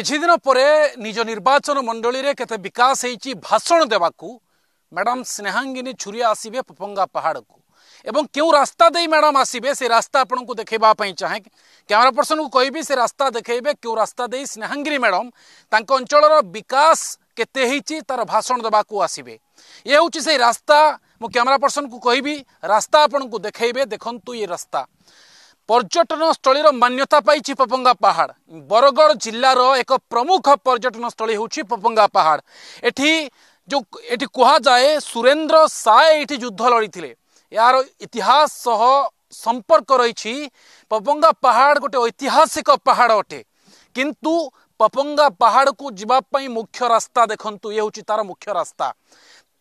କିଛିଦିନ ପରେ ନିଜ ନିର୍ବାଚନ ମଣ୍ଡଳୀରେ କେତେ ବିକାଶ ହେଇଛି ଭାଷଣ ଦେବାକୁ ମ୍ୟାଡ଼ାମ୍ ସ୍ନେହାଙ୍ଗିନୀ ଛୁରିଆ ଆସିବେ ପପଙ୍ଗା ପାହାଡ଼କୁ ଏବଂ କେଉଁ ରାସ୍ତା ଦେଇ ମ୍ୟାଡ଼ାମ୍ ଆସିବେ ସେ ରାସ୍ତା ଆପଣଙ୍କୁ ଦେଖାଇବା ପାଇଁ ଚାହେଁ କ୍ୟାମେରା ପର୍ସନକୁ କହିବି ସେ ରାସ୍ତା ଦେଖାଇବେ କେଉଁ ରାସ୍ତା ଦେଇ ସ୍ନେହାଙ୍ଗିରି ମ୍ୟାଡ଼ାମ୍ ତାଙ୍କ ଅଞ୍ଚଳର ବିକାଶ କେତେ ହେଇଛି ତାର ଭାଷଣ ଦେବାକୁ ଆସିବେ ଏ ହେଉଛି ସେଇ ରାସ୍ତା ମୁଁ କ୍ୟାମେରା ପର୍ସନକୁ କହିବି ରାସ୍ତା ଆପଣଙ୍କୁ ଦେଖାଇବେ ଦେଖନ୍ତୁ ଏ ରାସ୍ତା ପର୍ଯ୍ୟଟନ ସ୍ଥଳୀର ମାନ୍ୟତା ପାଇଛି ପପଙ୍ଗା ପାହାଡ଼ ବରଗଡ଼ ଜିଲ୍ଲାର ଏକ ପ୍ରମୁଖ ପର୍ଯ୍ୟଟନ ସ୍ଥଳୀ ହେଉଛି ପପଙ୍ଗା ପାହାଡ଼ ଏଠି ଯେଉଁ ଏଠି କୁହାଯାଏ ସୁରେନ୍ଦ୍ର ସାଏ ଏଠି ଯୁଦ୍ଧ ଲଢ଼ିଥିଲେ ଏହାର ଇତିହାସ ସହ ସମ୍ପର୍କ ରହିଛି ପପଙ୍ଗା ପାହାଡ଼ ଗୋଟେ ଐତିହାସିକ ପାହାଡ଼ ଅଟେ କିନ୍ତୁ ପପଙ୍ଗା ପାହାଡ଼କୁ ଯିବା ପାଇଁ ମୁଖ୍ୟ ରାସ୍ତା ଦେଖନ୍ତୁ ଇଏ ହେଉଛି ତାର ମୁଖ୍ୟ ରାସ୍ତା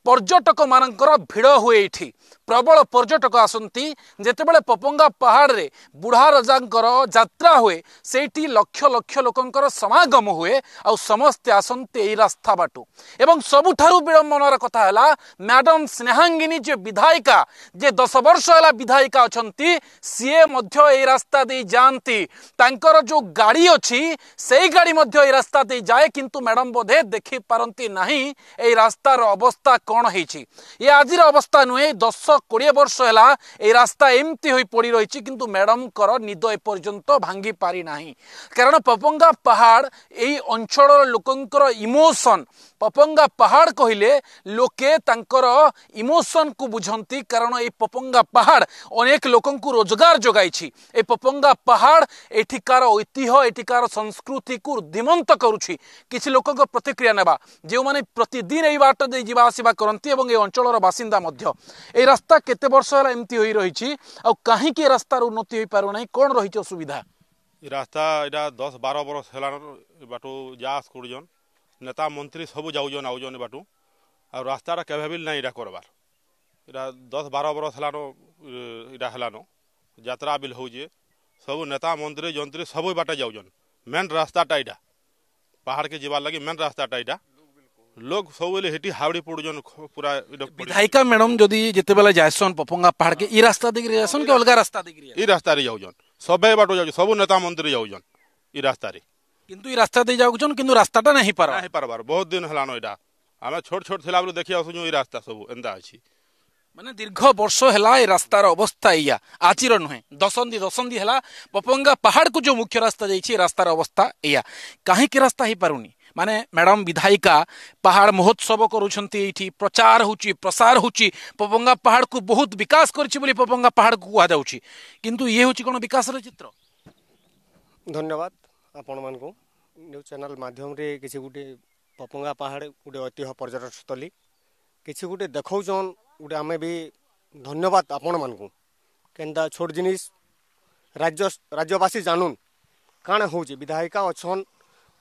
ପର୍ଯ୍ୟଟକମାନଙ୍କର ଭିଡ଼ ହୁଏ ଏଇଠି ପ୍ରବଳ ପର୍ଯ୍ୟଟକ ଆସନ୍ତି ଯେତେବେଳେ ପପଙ୍ଗା ପାହାଡ଼ରେ ବୁଢ଼ା ରଜାଙ୍କର ଯାତ୍ରା ହୁଏ ସେଇଠି ଲକ୍ଷ ଲକ୍ଷ ଲୋକଙ୍କର ସମାଗମ ହୁଏ ଆଉ ସମସ୍ତେ ଆସନ୍ତି ଏଇ ରାସ୍ତା ବାଟୁ ଏବଂ ସବୁଠାରୁ ବିଡ଼ମ୍ବନାର କଥା ହେଲା ମ୍ୟାଡ଼ାମ୍ ସ୍ନେହାଙ୍ଗିନୀ ଯିଏ ବିଧାୟିକା ଯିଏ ଦଶ ବର୍ଷ ହେଲା ବିଧାୟିକା ଅଛନ୍ତି ସିଏ ମଧ୍ୟ ଏଇ ରାସ୍ତା ଦେଇ ଯାଆନ୍ତି ତାଙ୍କର ଯେଉଁ ଗାଡ଼ି ଅଛି ସେଇ ଗାଡ଼ି ମଧ୍ୟ ଏଇ ରାସ୍ତା ଦେଇ ଯାଏ କିନ୍ତୁ ମ୍ୟାଡ଼ାମ୍ ବୋଧେ ଦେଖିପାରନ୍ତି ନାହିଁ ଏଇ ରାସ୍ତାର ଅବସ୍ଥା କ'ଣ ହେଇଛି ଏ ଆଜିର ଅବସ୍ଥା ନୁହେଁ ଦଶ କୋଡ଼ିଏ ବର୍ଷ ହେଲା ଏଇ ରାସ୍ତା ଏମିତି ହୋଇ ପଡ଼ି ରହିଛି କିନ୍ତୁ ମ୍ୟାଡ଼ାମଙ୍କର ନିଦ ଏପର୍ଯ୍ୟନ୍ତ ଭାଙ୍ଗି ପାରିନାହିଁ କାରଣ ପପଙ୍ଗା ପାହାଡ଼ ଏଇ ଅଞ୍ଚଳର ଲୋକଙ୍କର ଇମୋସନ୍ ପପଙ୍ଗା ପାହାଡ଼ କହିଲେ ଲୋକେ ତାଙ୍କର ଇମୋସନ୍କୁ ବୁଝନ୍ତି କାରଣ ଏଇ ପପଙ୍ଗା ପାହାଡ଼ ଅନେକ ଲୋକଙ୍କୁ ରୋଜଗାର ଯୋଗାଇଛି ଏ ପପଙ୍ଗା ପାହାଡ଼ ଏଠିକାର ଐତିହ୍ୟ ଏଠିକାର ସଂସ୍କୃତିକୁ ଦିମନ୍ତ କରୁଛି କିଛି ଲୋକଙ୍କ ପ୍ରତିକ୍ରିୟା ନେବା ଯେଉଁମାନେ ପ୍ରତିଦିନ ଏହି ବାଟ ଦେଇ ଯିବା ଆସିବା କରନ୍ତି ଏବଂ ଏ ଅଞ୍ଚଳର ବାସିନ୍ଦା ମଧ୍ୟ ଏ ରାସ୍ତା କେତେ ବର୍ଷ ହେଲା ଏମିତି ହୋଇ ରହିଛି ଆଉ କାହିଁକି ଏ ରାସ୍ତାର ଉନ୍ନତି ହୋଇପାରୁନାହିଁ କ'ଣ ରହିଛି ଅସୁବିଧା ରାସ୍ତା ଏଇଟା ଦଶ ବାର ବର୍ଷ ହେଲାନ ବାଟୁ ଯା କରୁଛନ୍ नेता मंत्री सब जाऊन आऊजन बाटू आ रास्ता के ना ये करबार इटा दस बार बरस हलान इटा हलान जतरा बिल हो सब नेता मंत्री जंत्री सब बाटे जाऊन मेन रास्ता इटा पहाड़ के जीवार लगे मेन रास्ताटा इटा लोग सब हेटी हावड़ी पड़ुन पूरा विधायिका मैडम जदि जिते बेले जाएसन पपंगा पहाड़ के रास्ता दिगरे जाएसन अलग रास्ता दिगरे ई रास्ता सबे बाटो जाऊ सब नेता मंत्री जाऊजन ई रास्ता কিন্তু এই রাস্তা দিয়ে যাচ্ছেন কিন্তু রাস্তাটা নাহি পার নাহি পারবার বহুত দিন হলান এটা আমি ছোট ছোট ছিলা বলে দেখি আসুছু এই রাস্তা সবু এন্তা আছে মানে দীর্ঘ বর্ষ হেলা এই রাস্তার অবস্থা ইয়া আজির নুহে দশন্ধি দশন্ধি হেলা পপঙ্গা পাহাড়কু যে মুখ্য রাস্তা যাইছি রাস্তার অবস্থা ইয়া কাহিকি রাস্তা হইপারুনি মানে ম্যাডাম বিধায়িকা পাহাড় মহোৎসব করুছেন এইটি প্রচার হচ্ছে প্রসার হচ্ছে পপঙ্গা পাহাড়কু বহুত বিকাশ করছি বলে পপঙ্গা পাহাড়কু কুহযাচ্ছে কিন্তু ইয়ে হচ্ছে কোন বিকাশের চিত্র ধন্যবাদ ଆପଣମାନଙ୍କୁ ନ୍ୟୁଜ୍ ଚ୍ୟାନେଲ୍ ମାଧ୍ୟମରେ କିଛି ଗୁଟେ ପପଙ୍ଗା ପାହାଡ଼ ଗୋଟେ ଐତିହ୍ୟ ପର୍ଯ୍ୟଟନସ୍ଥଳୀ କିଛି ଗୋଟେ ଦେଖଉଛନ୍ ଗୋଟେ ଆମେ ବି ଧନ୍ୟବାଦ ଆପଣମାନଙ୍କୁ କେନ୍ତା ଛୋଟ ଜିନିଷ ରାଜ୍ୟ ରାଜ୍ୟବାସୀ ଜାଣୁନ୍ କାଣା ହେଉଛି ବିଧାୟିକା ଅଛନ୍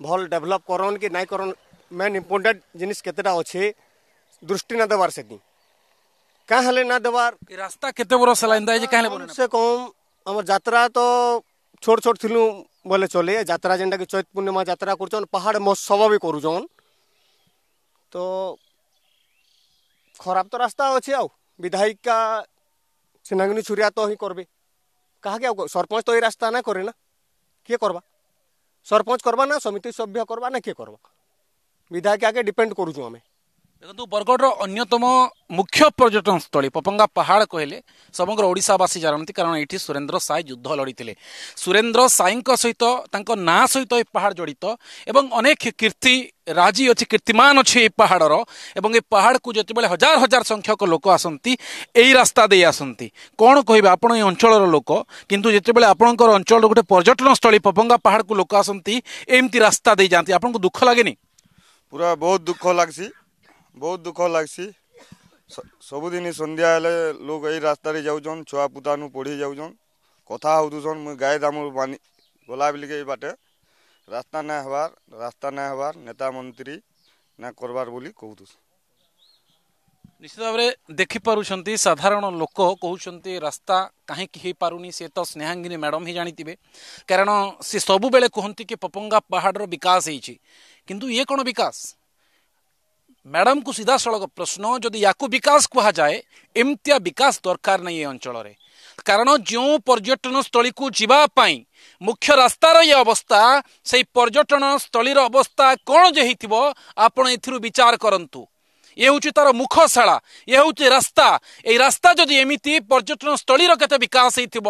ଭଲ ଡେଭଲପ୍ କରନ୍ କି ନାଇଁ କରନ୍ ମେନ୍ ଇମ୍ପୋର୍ଟାଣ୍ଟ ଜିନିଷ କେତେଟା ଅଛେ ଦୃଷ୍ଟି ନା ଦେବାର ସେଠି କାଁ ହେଲେ ନା ଦେବାର ରାସ୍ତା କେତେ ବରଷ ହେଲା ଏନ୍ତା ହେଇଛି କାଁ ହେଲେ ସେ କମ୍ ଆମର ଯାତ୍ରା ତ ଛୋଟ ଛୋଟ ଥିଲୁ ବୋଲେ ଚଲେ ଯାତ୍ରା ଯେନ୍ଟାକି ଚୈତ ପୂର୍ଣ୍ଣିମା ଯାତ୍ରା କରୁଛନ୍ ପାହାଡ଼ ମହୋତ୍ସବ ବି କରୁଛନ୍ ତ ଖରାପ ତ ରାସ୍ତା ଅଛି ଆଉ ବିଧାୟିକା ସିନାଙ୍ଗିନୀ ଛୁରିଆ ତ ହିଁ କରବେ କାହାକେ ଆଉ ସରପଞ୍ଚ ତ ଏଇ ରାସ୍ତା ନା କରେ ନା କିଏ କରବା ସରପଞ୍ଚ କରବା ନା ସମିତି ସଭ୍ୟ କରବା ନା କିଏ କରବା ବିଧାୟିକାକେ ଡିପେଣ୍ଡ କରୁଛୁ ଆମେ ଦେଖନ୍ତୁ ବରଗଡ଼ର ଅନ୍ୟତମ ମୁଖ୍ୟ ପର୍ଯ୍ୟଟନସ୍ଥଳୀ ପପଙ୍ଗା ପାହାଡ଼ କହିଲେ ସମଗ୍ର ଓଡ଼ିଶାବାସୀ ଜାଣନ୍ତି କାରଣ ଏଠି ସୁରେନ୍ଦ୍ର ସାଏ ଯୁଦ୍ଧ ଲଢ଼ିଥିଲେ ସୁରେନ୍ଦ୍ର ସାଏଙ୍କ ସହିତ ତାଙ୍କ ନାଁ ସହିତ ଏ ପାହାଡ଼ ଜଡ଼ିତ ଏବଂ ଅନେକ କୀର୍ତ୍ତି ରାଜି ଅଛି କୀର୍ତ୍ତିମାନ ଅଛି ଏଇ ପାହାଡ଼ର ଏବଂ ଏ ପାହାଡ଼କୁ ଯେତେବେଳେ ହଜାର ହଜାର ସଂଖ୍ୟକ ଲୋକ ଆସନ୍ତି ଏଇ ରାସ୍ତା ଦେଇ ଆସନ୍ତି କ'ଣ କହିବେ ଆପଣ ଏ ଅଞ୍ଚଳର ଲୋକ କିନ୍ତୁ ଯେତେବେଳେ ଆପଣଙ୍କର ଅଞ୍ଚଳର ଗୋଟେ ପର୍ଯ୍ୟଟନସ୍ଥଳୀ ପପଙ୍ଗା ପାହାଡ଼କୁ ଲୋକ ଆସନ୍ତି ଏମିତି ରାସ୍ତା ଦେଇ ଯାଆନ୍ତି ଆପଣଙ୍କୁ ଦୁଃଖ ଲାଗେନି ପୁରା ବହୁତ ଦୁଃଖ ଲାଗ୍ସି ବହୁତ ଦୁଃଖ ଲାଗ୍ସି ସବୁଦିନ ସନ୍ଧ୍ୟା ହେଲେ ଲୋକ ଏଇ ରାସ୍ତାରେ ଯାଉଛନ୍ ଛୁଆ ପୁତାନୁ ପଢ଼ି ଯାଉଛନ୍ କଥା ହଉଥିସନ୍ ମୁଇଁ ଗାଏ ଦାମରୁ ପାନି ଗଲାବେଲିକେ ଏଇ ବାଟେ ରାସ୍ତା ନାଇଁ ହେବାର୍ ରାସ୍ତା ନାଇଁ ହେବାର୍ ନେତା ମନ୍ତ୍ରୀ ନା କରବାର୍ ବୋଲି କହୁଥିସନ୍ ନିଶ୍ଚିତ ଭାବରେ ଦେଖିପାରୁଛନ୍ତି ସାଧାରଣ ଲୋକ କହୁଛନ୍ତି ରାସ୍ତା କାହିଁକି ହେଇପାରୁନି ସେ ତ ସ୍ନେହାଙ୍ଗିନୀ ମ୍ୟାଡ଼ମ୍ ହିଁ ଜାଣିଥିବେ କାରଣ ସେ ସବୁବେଳେ କୁହନ୍ତି କି ପପଙ୍ଗା ପାହାଡ଼ର ବିକାଶ ହେଇଛି କିନ୍ତୁ ଇଏ କ'ଣ ବିକାଶ ମ୍ୟାଡ଼ାମ୍ ସିଧାସଳଖ ପ୍ରଶ୍ନ ଯଦି ୟାକୁ ବିକାଶ କୁହାଯାଏ ଏମିତିଆ ବିକାଶ ଦରକାର ନାହିଁ ଏ ଅଞ୍ଚଳରେ କାରଣ ଯେଉଁ ପର୍ଯ୍ୟଟନସ୍ଥଳୀକୁ ଯିବା ପାଇଁ ମୁଖ୍ୟ ରାସ୍ତାର ଏ ଅବସ୍ଥା ସେଇ ପର୍ଯ୍ୟଟନସ୍ଥଳୀର ଅବସ୍ଥା କ'ଣ ଯେ ହେଇଥିବ ଆପଣ ଏଥିରୁ ବିଚାର କରନ୍ତୁ ଏ ହେଉଛି ତାର ମୁଖଶାଳା ଏ ହେଉଛି ରାସ୍ତା ଏଇ ରାସ୍ତା ଯଦି ଏମିତି ପର୍ଯ୍ୟଟନସ୍ଥଳୀର କେତେ ବିକାଶ ହେଇଥିବ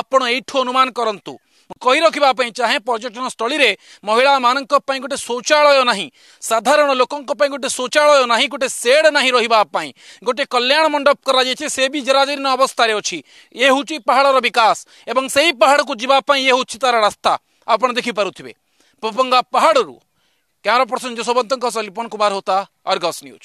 ଆପଣ ଏଇଠୁ ଅନୁମାନ କରନ୍ତୁ কই ৰকিবা পৈ চাহে প্ৰজেক্টৰ ষ্টলীৰে মহিলা মানଙ୍କ পৈ গটে शौचालय নাই সাধাৰণ লোকৰ পৈ গটে शौचालय নাই গটে শেড নাই ৰহিবাব পৈ গটে কল্যাণ মণ্ডপ কৰা হৈছে সেবি জৰাজিন অৱস্থাত ৰে ওচি এ হুচি পাহাৰৰ বিকাশ এবং সেই পাহাৰক জিবাব পৈ এ হুচি たら ৰাস্তা আপোন দেখি পৰুথিবে পপংগা পাহাৰৰ কেৰ পৰছেন্ট যসবন্তক সলিপনকুমার হোতা আৰগছ নিউজ